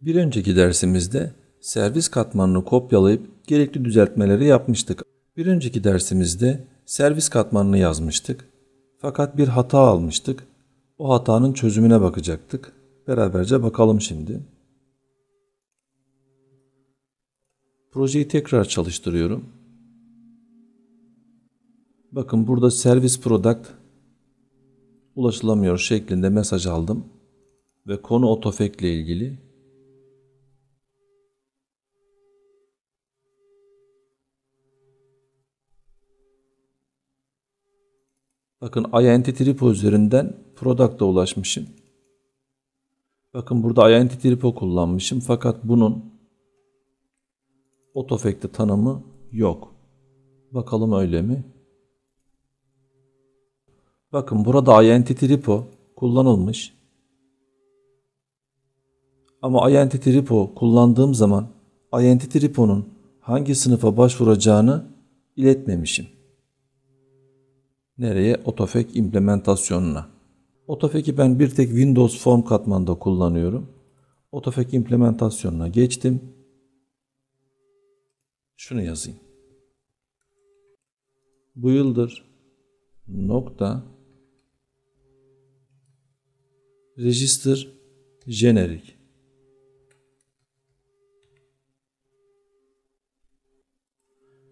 Bir önceki dersimizde servis katmanını kopyalayıp gerekli düzeltmeleri yapmıştık. Bir önceki dersimizde servis katmanını yazmıştık. Fakat bir hata almıştık. O hatanın çözümüne bakacaktık. Beraberce bakalım şimdi. Projeyi tekrar çalıştırıyorum. Bakın burada servis product ulaşılamıyor şeklinde mesaj aldım ve konu otofekle ilgili Bakın INTTripo üzerinden product'a ulaşmışım. Bakın burada INTTripo kullanmışım fakat bunun autofact'te tanımı yok. Bakalım öyle mi? Bakın burada INTTripo kullanılmış. Ama INTTripo kullandığım zaman INTTripo'nun hangi sınıfa başvuracağını iletmemişim. Nereye? Otofek implementasyonuna. Otofek'i ben bir tek Windows form katmanında kullanıyorum. Otofek implementasyonuna geçtim. Şunu yazayım. Bu yıldır nokta register generic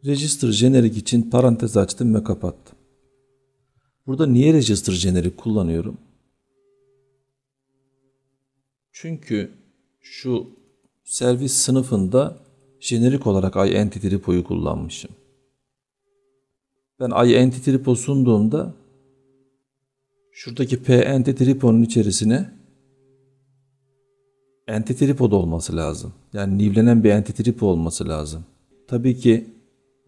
register generic için parantez açtım ve kapattım. Burada niye register generic kullanıyorum? Çünkü şu servis sınıfında jenerik olarak iEntity repo'yu kullanmışım. Ben iEntity repo sunduğumda şuradaki pEntity repo'nun içerisine entity repo'da olması lazım. Yani nivlenen bir entity repo olması lazım. Tabii ki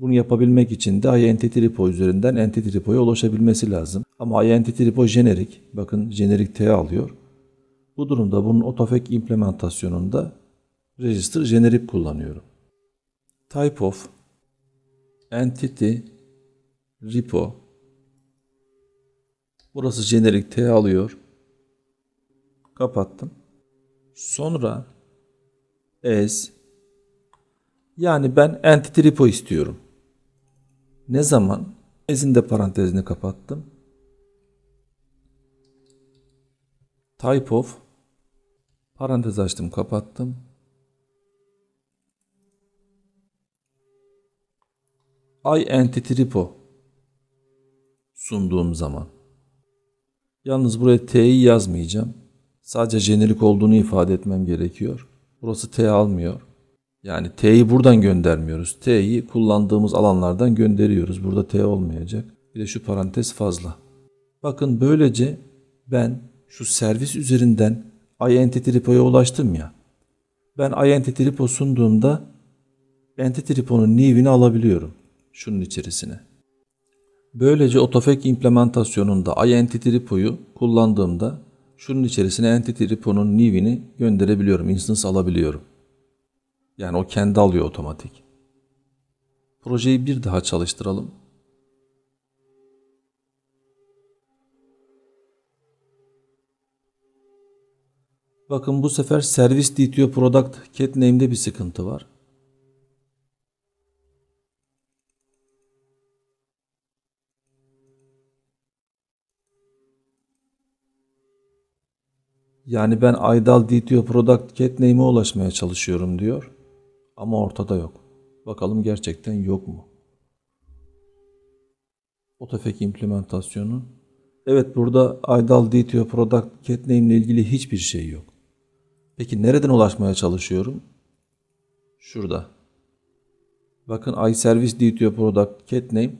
bunu yapabilmek için de Entity repo üzerinden Entity repo'ya ulaşabilmesi lazım. Ama Entity repo jenerik. Bakın jenerik T alıyor. Bu durumda bunun otofek implementasyonunda register jenerik kullanıyorum. Type of entity repo Burası jenerik T alıyor. Kapattım. Sonra as yani ben entity repo istiyorum. Ne zaman? Ezinde parantezini kapattım. Type of parantez açtım kapattım. I entity repo sunduğum zaman. Yalnız buraya T'yi yazmayacağım. Sadece jenerik olduğunu ifade etmem gerekiyor. Burası T almıyor. Yani T'yi buradan göndermiyoruz. T'yi kullandığımız alanlardan gönderiyoruz. Burada T olmayacak. Bir de şu parantez fazla. Bakın böylece ben şu servis üzerinden iEntity repo'ya ulaştım ya. Ben iEntity repo sunduğumda Entity repo'nun new'ini alabiliyorum şunun içerisine. Böylece Otofek implementasyonunda iEntity repo'yu kullandığımda şunun içerisine Entity repo'nun new'ini gönderebiliyorum, instance alabiliyorum. Yani o kendi alıyor otomatik. Projeyi bir daha çalıştıralım. Bakın bu sefer servis DTO product cat name'de bir sıkıntı var. Yani ben idle DTO product cat name'e ulaşmaya çalışıyorum diyor. Ama ortada yok. Bakalım gerçekten yok mu? O tefek implementasyonu. Evet burada Idal DTO Product Cat Name ile ilgili hiçbir şey yok. Peki nereden ulaşmaya çalışıyorum? Şurada. Bakın iService DTO Product Cat Name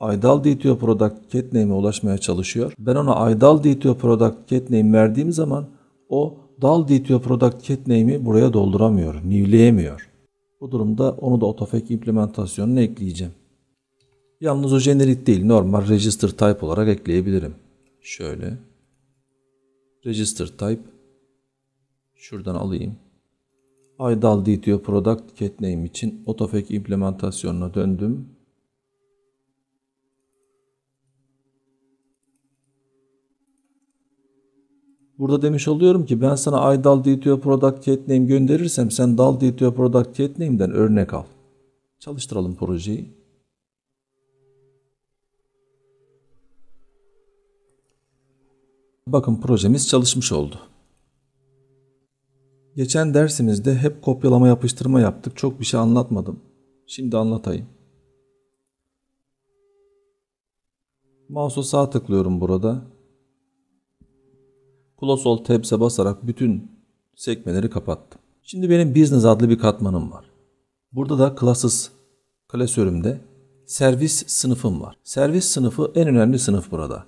Aydal DTO Product Cat Name'e ulaşmaya çalışıyor. Ben ona Aydal DTO Product Cat Name verdiğim zaman o Dal DTO Product Cat Name'i buraya dolduramıyor, nivleyemiyor. Bu durumda onu da Autofac implementasyonuna ekleyeceğim. Yalnız o jenerik değil normal register type olarak ekleyebilirim. Şöyle. Register type. Şuradan alayım. Aydal DTO Product Cat Name için Autofac implementasyonuna döndüm Burada demiş oluyorum ki ben sana I dal detail product yet name gönderirsem sen dal detail product yet name'den örnek al. Çalıştıralım projeyi. Bakın projemiz çalışmış oldu. Geçen dersimizde hep kopyalama yapıştırma yaptık. Çok bir şey anlatmadım. Şimdi anlatayım. Mouse'a sağ tıklıyorum burada. Close All Tabs'e basarak bütün sekmeleri kapattım. Şimdi benim Business adlı bir katmanım var. Burada da Classes klasörümde servis sınıfım var. Servis sınıfı en önemli sınıf burada.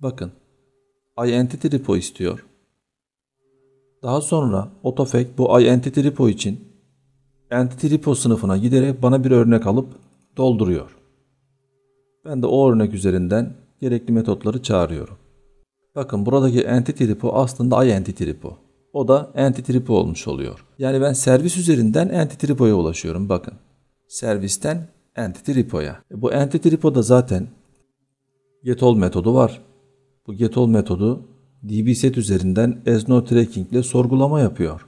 Bakın iEntity repo istiyor. Daha sonra Autofact bu iEntity repo için Entity repo sınıfına giderek bana bir örnek alıp dolduruyor. Ben de o örnek üzerinden gerekli metotları çağırıyorum. Bakın buradaki entity repo aslında I entity repo. O da entity repo olmuş oluyor. Yani ben servis üzerinden entity repo'ya ulaşıyorum bakın. Servisten entity repo'ya. E bu entity repo'da zaten getall metodu var. Bu getall metodu dbset üzerinden asno tracking ile sorgulama yapıyor.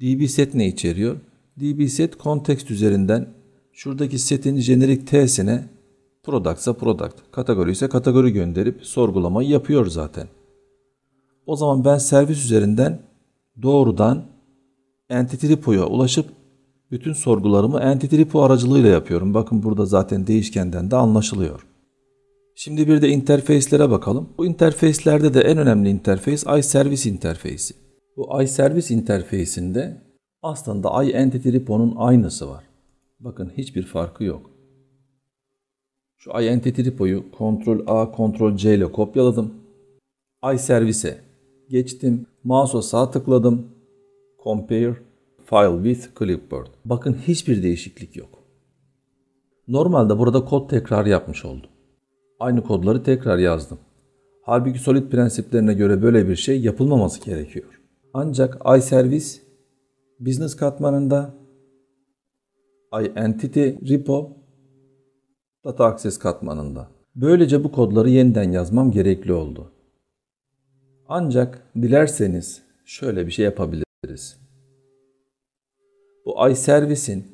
dbset ne içeriyor? dbset kontekst üzerinden şuradaki setin jenerik t'sine Productsa product, kategori ise kategori gönderip sorgulamayı yapıyor zaten. O zaman ben servis üzerinden doğrudan entity repo'ya ulaşıp bütün sorgularımı entity repo aracılığıyla yapıyorum. Bakın burada zaten değişkenden de anlaşılıyor. Şimdi bir de interfeyslere bakalım. Bu interfeyslerde de en önemli interfeys iService interfeysi. Bu iService interfeysinde aslında iEntity repo'nun aynısı var. Bakın hiçbir farkı yok. Şu INT tripoyu Ctrl A Ctrl C ile kopyaladım. Ay servise geçtim. Mouse'a sağ tıkladım. Compare File with Clipboard. Bakın hiçbir değişiklik yok. Normalde burada kod tekrar yapmış oldum. Aynı kodları tekrar yazdım. Halbuki solid prensiplerine göre böyle bir şey yapılmaması gerekiyor. Ancak iService business katmanında iEntity repo Data Access katmanında. Böylece bu kodları yeniden yazmam gerekli oldu. Ancak dilerseniz şöyle bir şey yapabiliriz. Bu iService'in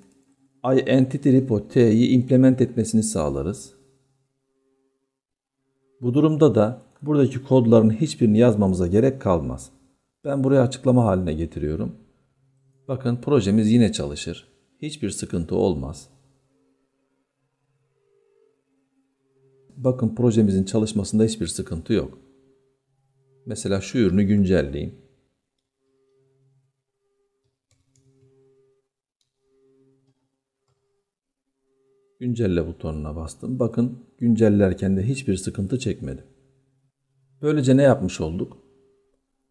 iEntity Repo T'yi implement etmesini sağlarız. Bu durumda da buradaki kodların hiçbirini yazmamıza gerek kalmaz. Ben buraya açıklama haline getiriyorum. Bakın projemiz yine çalışır. Hiçbir sıkıntı olmaz. bakın projemizin çalışmasında hiçbir sıkıntı yok. Mesela şu ürünü güncelleyin. Güncelle butonuna bastım. Bakın güncellerken de hiçbir sıkıntı çekmedi. Böylece ne yapmış olduk?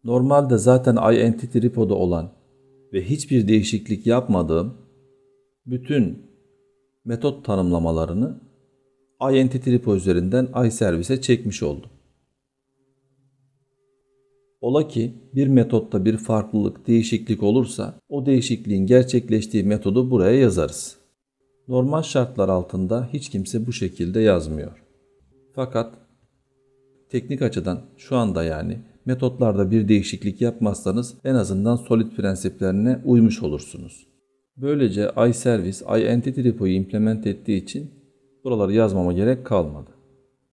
Normalde zaten iEntity repo'da olan ve hiçbir değişiklik yapmadığım bütün metot tanımlamalarını iEntity repo üzerinden servise çekmiş oldum. Ola ki bir metotta bir farklılık, değişiklik olursa o değişikliğin gerçekleştiği metodu buraya yazarız. Normal şartlar altında hiç kimse bu şekilde yazmıyor. Fakat teknik açıdan şu anda yani metotlarda bir değişiklik yapmazsanız en azından solid prensiplerine uymuş olursunuz. Böylece iService, iEntity Repo'yu implement ettiği için Buraları yazmama gerek kalmadı.